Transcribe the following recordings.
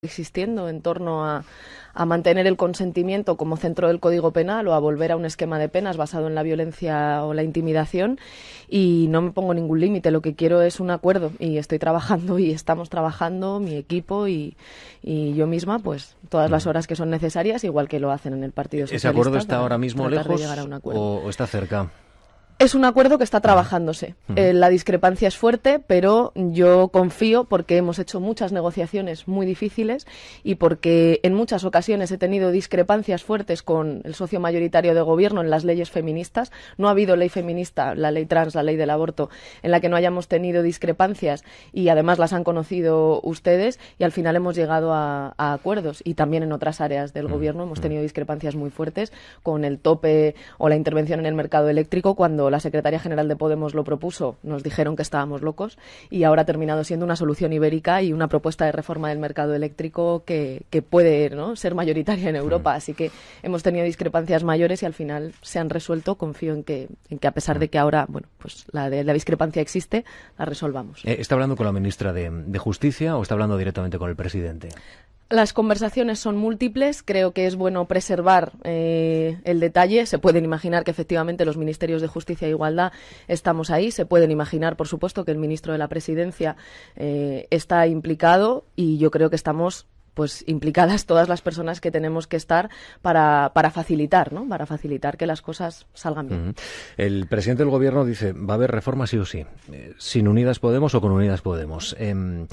existiendo en torno a, mantener el consentimiento como centro del Código Penal o a volver a un esquema de penas basado en la violencia o la intimidación y no me pongo ningún límite, lo que quiero es un acuerdo y estoy trabajando y estamos trabajando mi equipo y, yo misma pues todas las horas que son necesarias igual que lo hacen en el Partido Socialista. ¿Ese acuerdo está ahora mismo lejos o, está cerca? Es un acuerdo que está trabajándose. Eh, la discrepancia es fuerte, pero yo confío porque hemos hecho muchas negociaciones muy difíciles y porque en muchas ocasiones he tenido discrepancias fuertes con el socio mayoritario de gobierno en las leyes feministas. No ha habido ley feminista, la ley trans, la ley del aborto, en la que no hayamos tenido discrepancias y además las han conocido ustedes y al final hemos llegado a, acuerdos. Y también en otras áreas del gobierno hemos tenido discrepancias muy fuertes con el tope o la intervención en el mercado eléctrico cuando la secretaria general de Podemos lo propuso, nos dijeron que estábamos locos y ahora ha terminado siendo una solución ibérica y una propuesta de reforma del mercado eléctrico que, puede ser mayoritaria en Europa. Mm. Así que hemos tenido discrepancias mayores y al final se han resuelto. Confío en que, a pesar de que ahora bueno, pues la, discrepancia existe, la resolvamos. Eh, ¿Está hablando con la ministra de Justicia o está hablando directamente con el presidente? Las conversaciones son múltiples, creo que es bueno preservar eh, el detalle. Se pueden imaginar que efectivamente los ministerios de Justicia e Igualdad estamos ahí, se pueden imaginar, por supuesto, que el ministro de la Presidencia eh, está implicado y yo creo que estamos pues implicadas todas las personas que tenemos que estar para, para facilitar, ¿no? Para facilitar que las cosas salgan bien. El presidente del gobierno dice, va a haber reformas sí o sí, eh, sin Unidas Podemos o con Unidas Podemos. Em,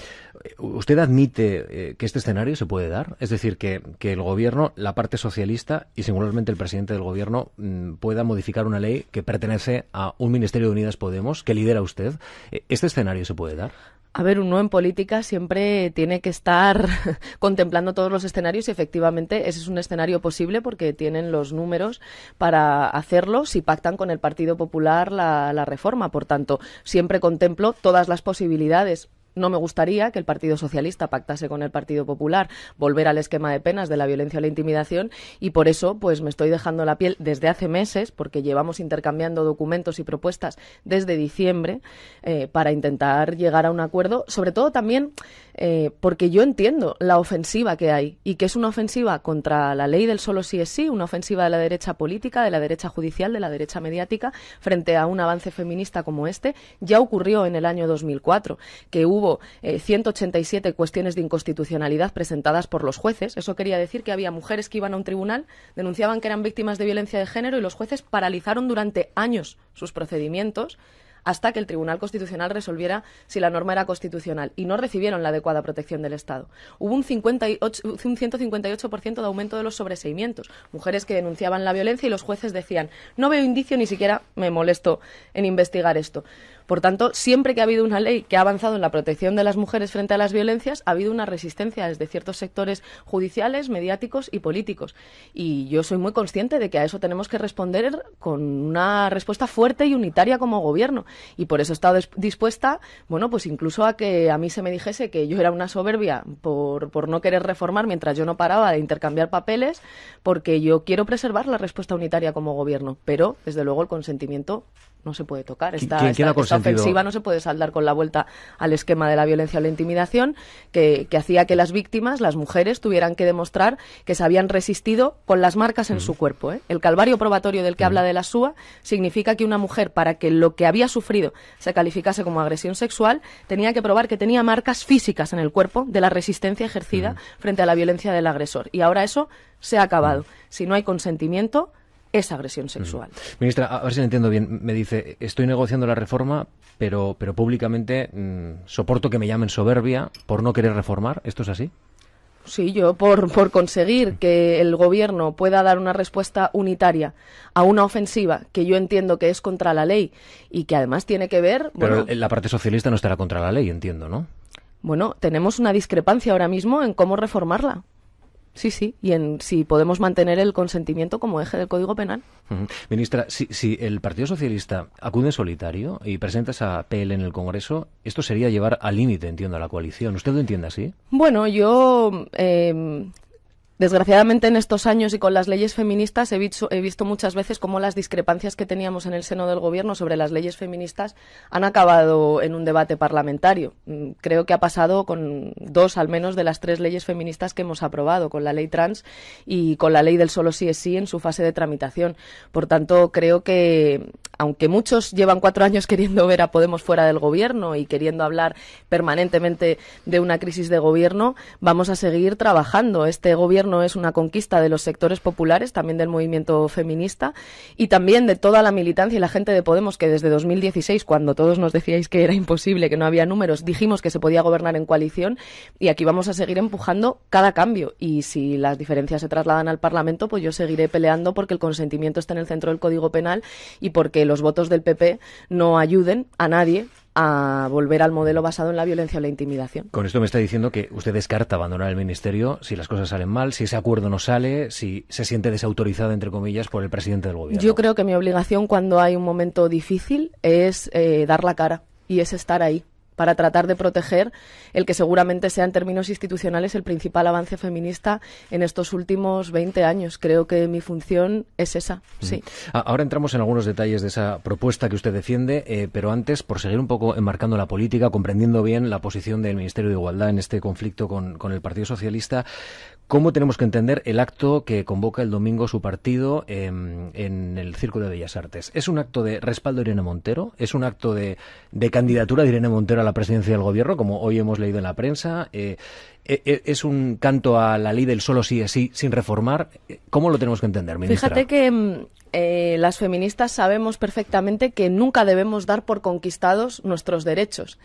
¿Usted admite eh, que este escenario se puede dar? Es decir, que, que, el gobierno, la parte socialista y singularmente el presidente del gobierno mm, pueda modificar una ley que pertenece a un Ministerio de Unidas Podemos, que lidera usted. ¿E-, ¿Este escenario se puede dar? A ver, uno en política siempre tiene que estar contemplando todos los escenarios y efectivamente ese es un escenario posible porque tienen los números para hacerlo si pactan con el Partido Popular la, la reforma. Por tanto, siempre contemplo todas las posibilidades no me gustaría que el Partido Socialista pactase con el Partido Popular volver al esquema de penas de la violencia o la intimidación y por eso pues me estoy dejando la piel desde hace meses porque llevamos intercambiando documentos y propuestas desde diciembre eh, para intentar llegar a un acuerdo, sobre todo también eh, porque yo entiendo la ofensiva que hay y que es una ofensiva contra la ley del solo sí es sí, una ofensiva de la derecha política, de la derecha judicial, de la derecha mediática frente a un avance feminista como este. Ya ocurrió en el año 2004 que hubo hubo 187 eh, cuestiones de inconstitucionalidad presentadas por los jueces. Eso quería decir que había mujeres que iban a un tribunal, denunciaban que eran víctimas de violencia de género y los jueces paralizaron durante años sus procedimientos hasta que el Tribunal Constitucional resolviera si la norma era constitucional y no recibieron la adecuada protección del Estado. Hubo un, un 158% de aumento de los sobreseimientos, mujeres que denunciaban la violencia y los jueces decían no veo indicio ni siquiera me molesto en investigar esto. Por tanto, siempre que ha habido una ley que ha avanzado en la protección de las mujeres frente a las violencias, ha habido una resistencia desde ciertos sectores judiciales, mediáticos y políticos. Y yo soy muy consciente de que a eso tenemos que responder con una respuesta fuerte y unitaria como gobierno. Y por eso he estado dispuesta, bueno, pues incluso a que a mí se me dijese que yo era una soberbia por, por no querer reformar mientras yo no paraba de intercambiar papeles, porque yo quiero preservar la respuesta unitaria como gobierno. Pero, desde luego, el consentimiento no se puede tocar. Esta, ofensiva no se puede saldar con la vuelta al esquema de la violencia o la intimidación que, hacía que las víctimas, las mujeres, tuvieran que demostrar que se habían resistido con las marcas en mm. su cuerpo. ¿eh? El calvario probatorio del que mm. habla de la SUA significa que una mujer, para que lo que había sufrido se calificase como agresión sexual, tenía que probar que tenía marcas físicas en el cuerpo de la resistencia ejercida mm. frente a la violencia del agresor. Y ahora eso se ha acabado. Si no hay consentimiento, es agresión sexual. Ministra, a ver si entiendo bien. Me dice, estoy negociando la reforma, pero, pero públicamente mm, soporto que me llamen soberbia por no querer reformar. ¿Esto es así? Sí, yo por, por, conseguir que el gobierno pueda dar una respuesta unitaria a una ofensiva que yo entiendo que es contra la ley y que además tiene que ver. Pero la parte socialista no estará contra la ley, entiendo, ¿no? Bueno, tenemos una discrepancia ahora mismo en cómo reformarla. Sí, sí, y si podemos mantener el consentimiento como eje del Código Penal. Ministra, si, el Partido Socialista acude solitario y presenta esa PL en el Congreso, esto sería llevar al límite, entiendo, a la coalición. ¿Usted lo entiende así? Bueno, yo eh, Desgraciadamente en estos años y con las leyes feministas he visto, muchas veces cómo las discrepancias que teníamos en el seno del gobierno sobre las leyes feministas han acabado en un debate parlamentario. Mm, creo que ha pasado con dos al menos de las tres leyes feministas que hemos aprobado, con la ley trans y con la ley del solo sí es sí en su fase de tramitación. Por tanto, creo que aunque muchos llevan cuatro años queriendo ver a Podemos fuera del gobierno y queriendo hablar permanentemente de una crisis de gobierno, vamos a seguir trabajando. Este gobierno no es una conquista de los sectores populares, también del movimiento feminista y también de toda la militancia y la gente de Podemos que desde 2016, cuando todos nos decíais que era imposible, que no había números, dijimos que se podía gobernar en coalición y aquí vamos a seguir empujando cada cambio. Y si las diferencias se trasladan al Parlamento, pues yo seguiré peleando porque el consentimiento está en el centro del Código Penal y porque los votos del PP no ayuden a nadie a volver al modelo basado en la violencia o la intimidación. Con esto me está diciendo que usted descarta abandonar el ministerio si las cosas salen mal, si ese acuerdo no sale, si se siente desautorizada, entre comillas, por el presidente del gobierno. Yo creo que mi obligación cuando hay un momento difícil es eh, dar la cara y es estar ahí para tratar de proteger el que seguramente sea en términos institucionales el principal avance feminista en estos últimos 20 años. Creo que mi función es esa, sí. Ahora entramos en algunos detalles de esa propuesta que usted defiende, eh, pero antes, por seguir un poco enmarcando la política, comprendiendo bien la posición del Ministerio de Igualdad en este conflicto con, con el Partido Socialista, ¿Cómo tenemos que entender el acto que convoca el domingo su partido em, en, el Círculo de Bellas Artes? ¿Es un acto de respaldo a Irene Montero? ¿Es un acto de, candidatura de Irene Montero a la presidencia del gobierno, como hoy hemos leído en la prensa? Eh, eh, eh, ¿Es un canto a la ley del solo sí es sí sin reformar? ¿Cómo lo tenemos que entender, ministra? Fíjate que em, las feministas sabemos perfectamente que nunca debemos dar por conquistados nuestros derechos.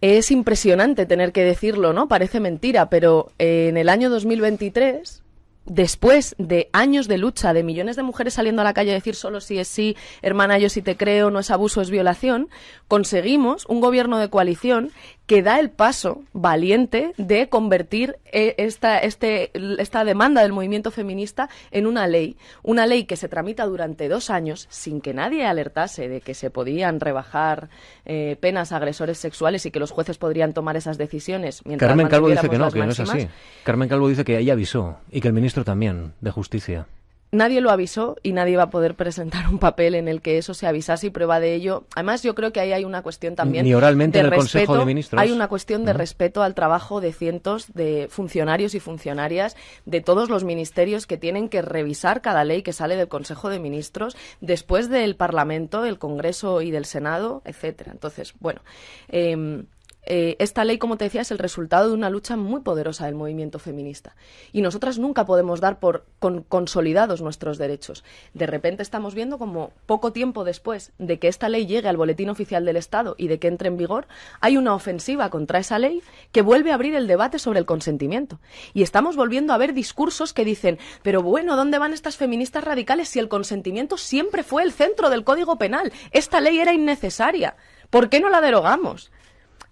Es impresionante tener que decirlo, ¿no? Parece mentira, pero eh, en el año 2023 después de años de lucha de millones de mujeres saliendo a la calle a decir solo sí es sí, hermana yo sí te creo, no es abuso, es violación, conseguimos un gobierno de coalición que da el paso valiente de convertir e, esta, este, esta demanda del movimiento feminista en una ley. Una ley que se tramita durante dos años sin que nadie alertase de que se podían rebajar eh, penas a agresores sexuales y que los jueces podrían tomar esas decisiones. Carmen Calvo dice que no, que no es así. Carmen Calvo dice que ella avisó y que el ministro también de Justicia nadie lo avisó y nadie va a poder presentar un papel en el que eso se avisase y prueba de ello. Además, yo creo que ahí hay una cuestión también. Ni oralmente de en el Consejo de Ministros. Hay una cuestión de respeto al trabajo de cientos de funcionarios y funcionarias de todos los ministerios que tienen que revisar cada ley que sale del Consejo de Ministros después del Parlamento, del Congreso y del Senado, etcétera. Entonces, bueno. Em, eh, esta ley, como te decía, es el resultado de una lucha muy poderosa del movimiento feminista. Y nosotras nunca podemos dar por consolidados nuestros derechos. De repente estamos viendo como poco tiempo después de que esta ley llegue al boletín oficial del Estado y de que entre en vigor, hay una ofensiva contra esa ley que vuelve a abrir el debate sobre el consentimiento. Y estamos volviendo a ver discursos que dicen, pero bueno, ¿dónde van estas feministas radicales si el consentimiento siempre fue el centro del Código Penal? Esta ley era innecesaria. ¿Por qué no la derogamos?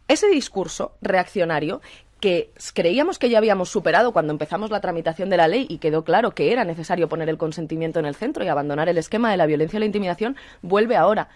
Ese discurso reaccionario que creíamos que ya habíamos superado cuando empezamos la tramitación de la ley y quedó claro que era necesario poner el consentimiento en el centro y abandonar el esquema de la violencia y la intimidación, vuelve ahora.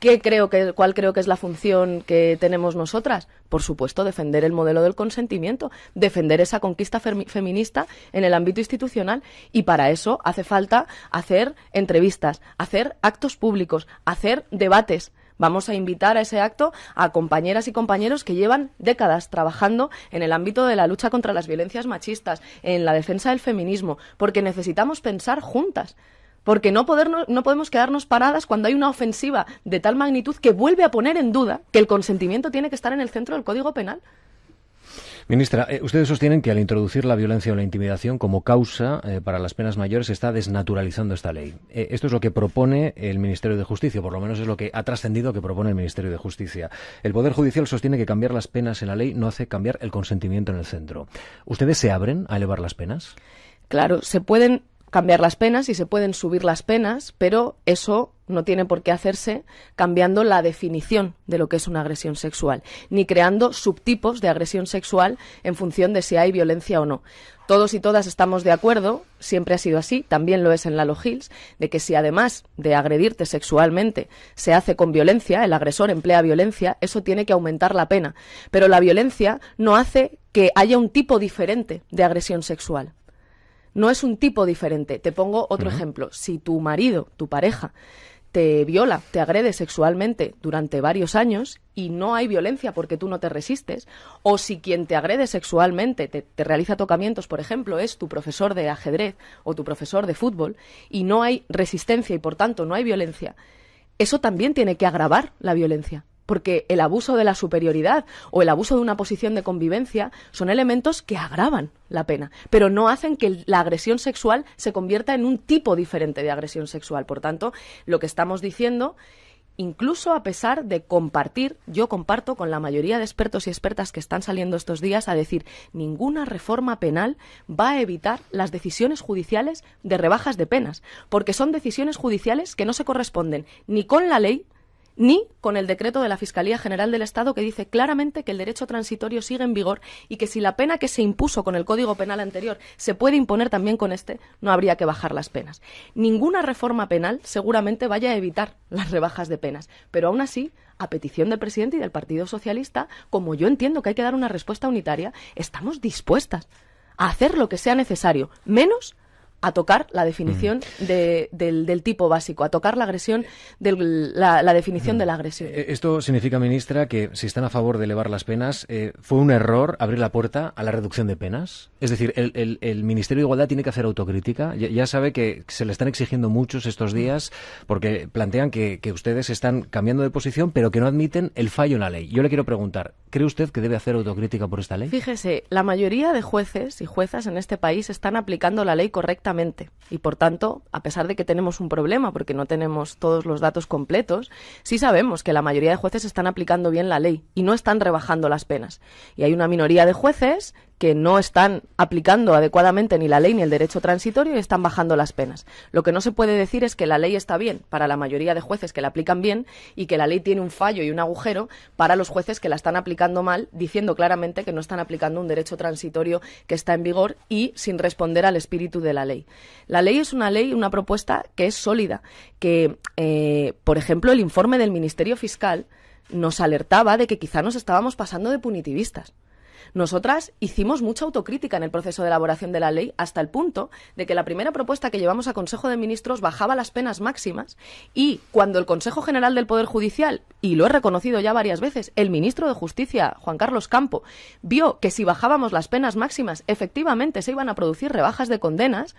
¿Qué creo que, ¿Cuál creo que es la función que tenemos nosotras? Por supuesto, defender el modelo del consentimiento, defender esa conquista feminista en el ámbito institucional y para eso hace falta hacer entrevistas, hacer actos públicos, hacer debates, Vamos a invitar a ese acto a compañeras y compañeros que llevan décadas trabajando en el ámbito de la lucha contra las violencias machistas, en la defensa del feminismo, porque necesitamos pensar juntas porque no, podemos quedarnos paradas cuando hay una ofensiva de tal magnitud que vuelve a poner en duda que el consentimiento tiene que estar en el centro del Código Penal. Ministra, eh, ustedes sostienen que al introducir la violencia o la intimidación como causa eh, para las penas mayores se está desnaturalizando esta ley. Eh, esto es lo que propone el Ministerio de Justicia, por lo menos es lo que ha trascendido que propone el Ministerio de Justicia. El Poder Judicial sostiene que cambiar las penas en la ley no hace cambiar el consentimiento en el centro. ¿Ustedes se abren a elevar las penas? Claro, se pueden cambiar las penas y se pueden subir las penas, pero eso no tiene por qué hacerse cambiando la definición de lo que es una agresión sexual, ni creando subtipos de agresión sexual en función de si hay violencia o no. Todos y todas estamos de acuerdo, siempre ha sido así, también lo es en la Hills, de que si además de agredirte sexualmente se hace con violencia, el agresor emplea violencia, eso tiene que aumentar la pena. Pero la violencia no hace que haya un tipo diferente de agresión sexual. No es un tipo diferente. Te pongo otro ejemplo. Si tu marido, tu pareja, te viola, te agrede sexualmente durante varios años y no hay violencia porque tú no te resistes, o si quien te agrede sexualmente, te, realiza tocamientos, por ejemplo, es tu profesor de ajedrez o tu profesor de fútbol, y no hay resistencia y por tanto no hay violencia, eso también tiene que agravar la violencia porque el abuso de la superioridad o el abuso de una posición de convivencia son elementos que agravan la pena, pero no hacen que la agresión sexual se convierta en un tipo diferente de agresión sexual. Por tanto, lo que estamos diciendo, incluso a pesar de compartir, yo comparto con la mayoría de expertos y expertas que están saliendo estos días a decir, ninguna reforma penal va a evitar las decisiones judiciales de rebajas de penas, porque son decisiones judiciales que no se corresponden ni con la ley, ni con el decreto de la Fiscalía General del Estado que dice claramente que el derecho transitorio sigue en vigor y que si la pena que se impuso con el Código Penal anterior se puede imponer también con este, no habría que bajar las penas. Ninguna reforma penal seguramente vaya a evitar las rebajas de penas, pero aún así, a petición del presidente y del Partido Socialista, como yo entiendo que hay que dar una respuesta unitaria, estamos dispuestas a hacer lo que sea necesario, menos a tocar la definición del, tipo básico, a tocar la agresión, la, definición de la agresión. Eh, esto significa, ministra, que si están a favor de elevar las penas, eh, ¿fue un error abrir la puerta a la reducción de penas? Es decir, el, Ministerio de Igualdad tiene que hacer autocrítica. Ya, sabe que se le están exigiendo muchos estos días porque plantean que, que ustedes están cambiando de posición, pero que no admiten el fallo en la ley. Yo le quiero preguntar, ¿cree usted que debe hacer autocrítica por esta ley? Fíjese, la mayoría de jueces y juezas en este país están aplicando la ley correctamente y por tanto, a pesar de que tenemos un problema, porque no tenemos todos los datos completos, sí sabemos que la mayoría de jueces están aplicando bien la ley y no están rebajando las penas. Y hay una minoría de jueces que no están aplicando adecuadamente ni la ley ni el derecho transitorio y están bajando las penas. Lo que no se puede decir es que la ley está bien para la mayoría de jueces que la aplican bien y que la ley tiene un fallo y un agujero para los jueces que la están aplicando mal, diciendo claramente que no están aplicando un derecho transitorio que está en vigor y sin responder al espíritu de la ley. La ley es una ley, una propuesta que es sólida, que, eh, por ejemplo, el informe del Ministerio Fiscal nos alertaba de que quizá nos estábamos pasando de punitivistas. Nosotras hicimos mucha autocrítica en el proceso de elaboración de la ley hasta el punto de que la primera propuesta que llevamos a Consejo de Ministros bajaba las penas máximas y cuando el Consejo General del Poder Judicial, y lo he reconocido ya varias veces, el ministro de Justicia, Juan Carlos Campo, vio que si bajábamos las penas máximas efectivamente se iban a producir rebajas de condenas,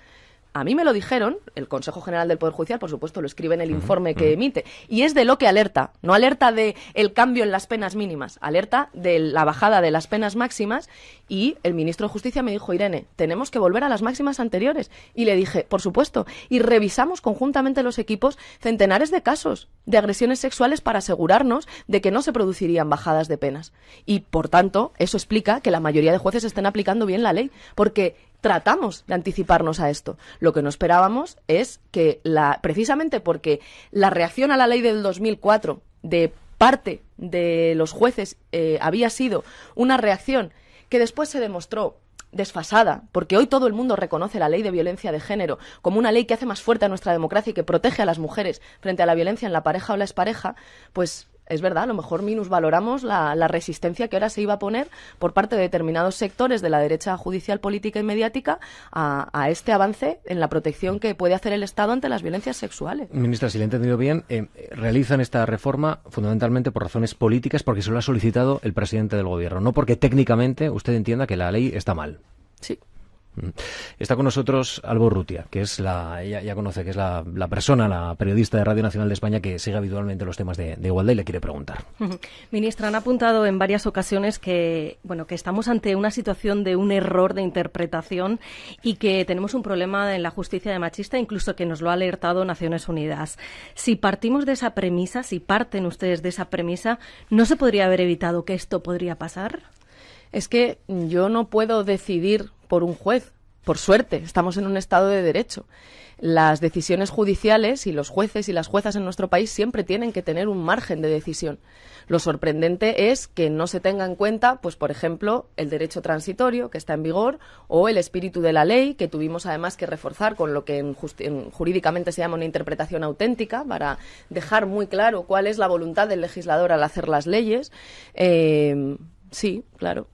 a mí me lo dijeron, el Consejo General del Poder Judicial, por supuesto, lo escribe en el informe que emite, y es de lo que alerta, no alerta de el cambio en las penas mínimas, alerta de la bajada de las penas máximas, y el ministro de Justicia me dijo, Irene, tenemos que volver a las máximas anteriores, y le dije, por supuesto, y revisamos conjuntamente los equipos centenares de casos de agresiones sexuales para asegurarnos de que no se producirían bajadas de penas. Y, por tanto, eso explica que la mayoría de jueces estén aplicando bien la ley, porque tratamos de anticiparnos a esto. Lo que no esperábamos es que, la, precisamente porque la reacción a la ley del 2004 de parte de los jueces eh, había sido una reacción que después se demostró desfasada, porque hoy todo el mundo reconoce la ley de violencia de género como una ley que hace más fuerte a nuestra democracia y que protege a las mujeres frente a la violencia en la pareja o la expareja, pues es verdad, a lo mejor minusvaloramos la, la resistencia que ahora se iba a poner por parte de determinados sectores de la derecha judicial, política y mediática a, este avance en la protección que puede hacer el Estado ante las violencias sexuales. Ministra, si le he entendido bien, eh, realizan esta reforma fundamentalmente por razones políticas porque se lo ha solicitado el presidente del Gobierno, no porque técnicamente usted entienda que la ley está mal. Sí. Mm. Está con nosotros Alborrutia, Rutia, que es la, ella ya conoce, que es la, persona, la periodista de Radio Nacional de España que sigue habitualmente los temas de, igualdad y le quiere preguntar. Ministra, han apuntado en varias ocasiones que, bueno, que estamos ante una situación de un error de interpretación y que tenemos un problema en la justicia de machista, incluso que nos lo ha alertado Naciones Unidas. Si partimos de esa premisa, si parten ustedes de esa premisa, ¿no se podría haber evitado que esto podría pasar? Es que yo no puedo decidir por un juez. Por suerte, estamos en un Estado de Derecho. Las decisiones judiciales y los jueces y las juezas en nuestro país siempre tienen que tener un margen de decisión. Lo sorprendente es que no se tenga en cuenta, pues, por ejemplo, el derecho transitorio que está en vigor o el espíritu de la ley que tuvimos además que reforzar con lo que en jurídicamente se llama una interpretación auténtica para dejar muy claro cuál es la voluntad del legislador al hacer las leyes. Eh, sí, claro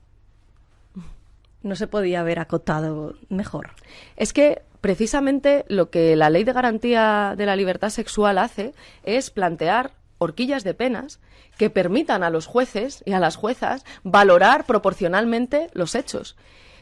no se podía haber acotado mejor. Es que precisamente lo que la Ley de Garantía de la Libertad Sexual hace es plantear horquillas de penas que permitan a los jueces y a las juezas valorar proporcionalmente los hechos.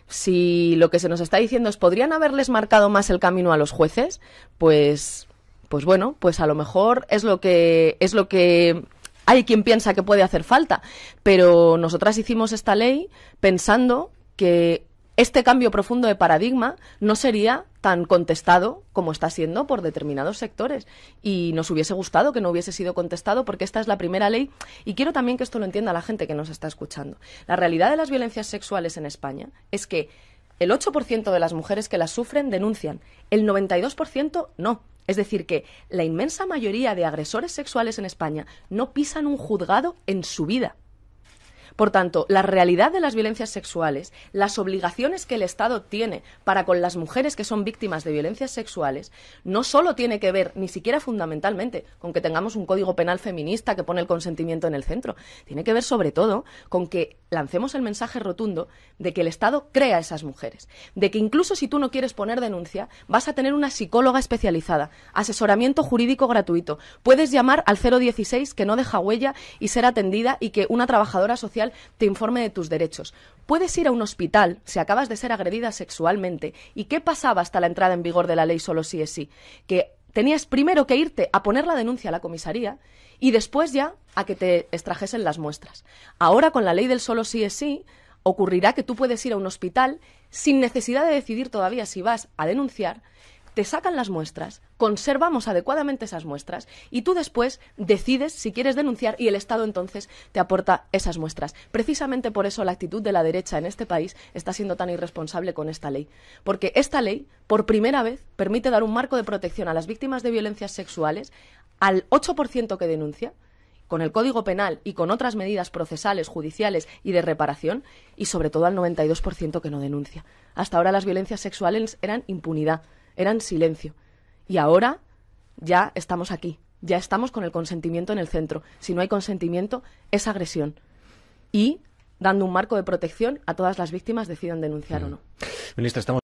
Si lo que se nos está diciendo es podrían haberles marcado más el camino a los jueces, pues pues bueno, pues a lo mejor es lo que es lo que hay quien piensa que puede hacer falta, pero nosotras hicimos esta ley pensando que este cambio profundo de paradigma no sería tan contestado como está siendo por determinados sectores. Y nos hubiese gustado que no hubiese sido contestado porque esta es la primera ley. Y quiero también que esto lo entienda la gente que nos está escuchando. La realidad de las violencias sexuales en España es que el 8% de las mujeres que las sufren denuncian, el 92% no. Es decir, que la inmensa mayoría de agresores sexuales en España no pisan un juzgado en su vida. Por tanto, la realidad de las violencias sexuales, las obligaciones que el Estado tiene para con las mujeres que son víctimas de violencias sexuales, no solo tiene que ver, ni siquiera fundamentalmente, con que tengamos un código penal feminista que pone el consentimiento en el centro, tiene que ver sobre todo con que lancemos el mensaje rotundo de que el Estado crea a esas mujeres, de que incluso si tú no quieres poner denuncia, vas a tener una psicóloga especializada, asesoramiento jurídico gratuito, puedes llamar al 016 que no deja huella y ser atendida y que una trabajadora social te informe de tus derechos. Puedes ir a un hospital si acabas de ser agredida sexualmente. ¿Y qué pasaba hasta la entrada en vigor de la ley solo sí es sí? Que tenías primero que irte a poner la denuncia a la comisaría y después ya a que te extrajesen las muestras. Ahora con la ley del solo sí es sí ocurrirá que tú puedes ir a un hospital sin necesidad de decidir todavía si vas a denunciar te sacan las muestras, conservamos adecuadamente esas muestras y tú después decides si quieres denunciar y el Estado entonces te aporta esas muestras. Precisamente por eso la actitud de la derecha en este país está siendo tan irresponsable con esta ley, porque esta ley por primera vez permite dar un marco de protección a las víctimas de violencias sexuales al 8% que denuncia con el Código Penal y con otras medidas procesales, judiciales y de reparación, y sobre todo al 92% que no denuncia. Hasta ahora las violencias sexuales eran impunidad eran silencio. Y ahora ya estamos aquí, ya estamos con el consentimiento en el centro. Si no hay consentimiento, es agresión. Y dando un marco de protección a todas las víctimas, decidan denunciar o mm. no. Ministra,